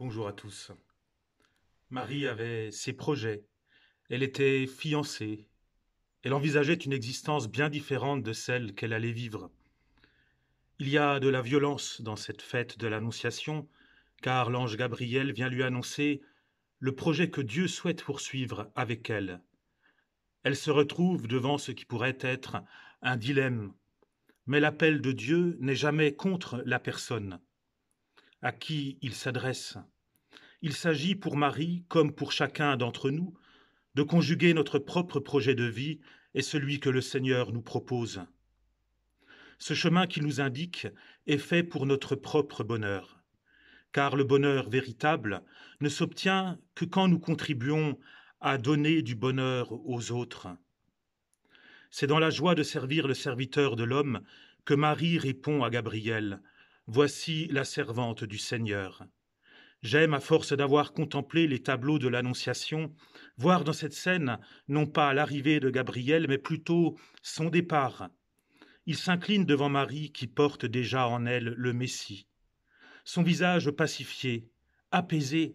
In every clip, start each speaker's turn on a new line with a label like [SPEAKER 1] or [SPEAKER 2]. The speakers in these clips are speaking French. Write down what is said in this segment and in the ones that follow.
[SPEAKER 1] Bonjour à tous. Marie avait ses projets. Elle était fiancée. Elle envisageait une existence bien différente de celle qu'elle allait vivre. Il y a de la violence dans cette fête de l'Annonciation, car l'ange Gabriel vient lui annoncer le projet que Dieu souhaite poursuivre avec elle. Elle se retrouve devant ce qui pourrait être un dilemme, mais l'appel de Dieu n'est jamais contre la personne à qui il s'adresse. Il s'agit pour Marie, comme pour chacun d'entre nous, de conjuguer notre propre projet de vie et celui que le Seigneur nous propose. Ce chemin qu'il nous indique est fait pour notre propre bonheur, car le bonheur véritable ne s'obtient que quand nous contribuons à donner du bonheur aux autres. C'est dans la joie de servir le serviteur de l'homme que Marie répond à Gabriel Voici la servante du Seigneur. J'aime, à force d'avoir contemplé les tableaux de l'Annonciation, voir dans cette scène non pas l'arrivée de Gabriel, mais plutôt son départ. Il s'incline devant Marie qui porte déjà en elle le Messie. Son visage pacifié, apaisé,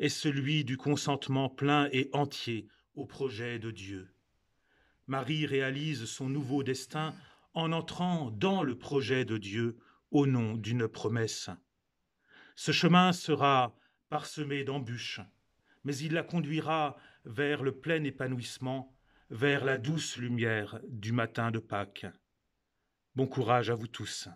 [SPEAKER 1] est celui du consentement plein et entier au projet de Dieu. Marie réalise son nouveau destin en entrant dans le projet de Dieu au nom d'une promesse. Ce chemin sera parsemé d'embûches, mais il la conduira vers le plein épanouissement, vers la douce lumière du matin de Pâques. Bon courage à vous tous.